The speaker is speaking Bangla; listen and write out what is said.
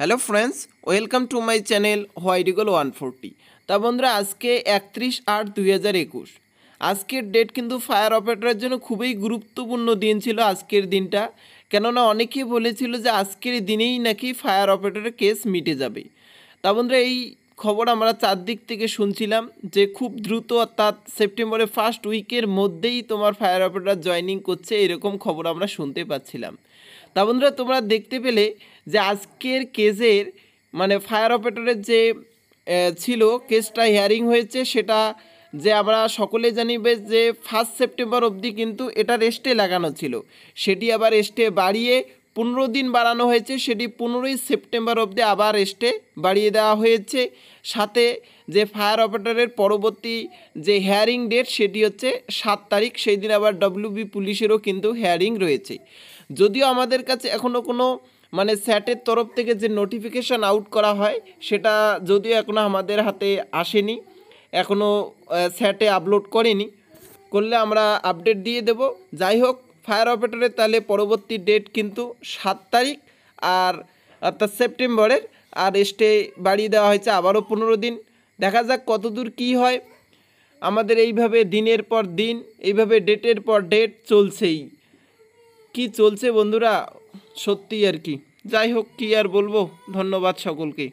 hello friends welcome to my channel হোয়াইডিগল ওয়ান ফোরটি তা বন্ধুরা আজকে একত্রিশ আট দুই হাজার একুশ আজকের ডেট কিন্তু ফায়ার অপারেটরের জন্য খুবই গুরুত্বপূর্ণ দিন ছিল আজকের দিনটা কেননা অনেকে বলেছিল যে আজকের দিনেই নাকি ফায়ার অপারেটরের কেস মিটে যাবে তা বন্ধুরা এই খবর আমরা চারদিক থেকে শুনছিলাম যে খুব দ্রুত অর্থাৎ সেপ্টেম্বরের ফার্স্ট উইকের মধ্যেই তোমার ফায়ার অপারেটার জয়নিং করছে এরকম খবর আমরা শুনতে পাচ্ছিলাম তা বন্ধুরা তোমরা দেখতে পেলে যে আজকের কেসের মানে ফায়ার অপারেটরের যে ছিল কেসটা হিয়ারিং হয়েছে সেটা যে আমরা সকলে জানিবে যে ফার্স্ট সেপ্টেম্বর অবধি কিন্তু এটা রেস্টে লাগানো ছিল সেটি আবার রেস্টে বাড়িয়ে পনেরো দিন বাড়ানো হয়েছে সেটি পনেরোই সেপ্টেম্বর অবধি আবার এস্টে বাড়িয়ে দেওয়া হয়েছে সাথে যে ফায়ার অপারেটরের পরবর্তী যে হেয়ারিং ডেট সেটি হচ্ছে সাত তারিখ সেই দিন আবার ডব্লিউবি পুলিশেরও কিন্তু হেয়ারিং রয়েছে যদিও আমাদের কাছে এখনও কোনো মানে স্যাটের তরফ থেকে যে নোটিফিকেশান আউট করা হয় সেটা যদিও এখনও আমাদের হাতে আসেনি এখনও স্যাটে আপলোড করেনি করলে আমরা আপডেট দিয়ে দেব যাই হোক ফায়ার অপারেটরের তাহলে পরবর্তী ডেট কিন্তু সাত তারিখ আর অর্থাৎ সেপ্টেম্বরের আর স্টে বাড়িয়ে দেওয়া হয়েছে আবারও পনেরো দিন দেখা যাক কতদূর কি হয় আমাদের এইভাবে দিনের পর দিন এইভাবে ডেটের পর ডেট চলছেই কি চলছে বন্ধুরা সত্যি আর কি যাই হোক কি আর বলবো ধন্যবাদ সকলকে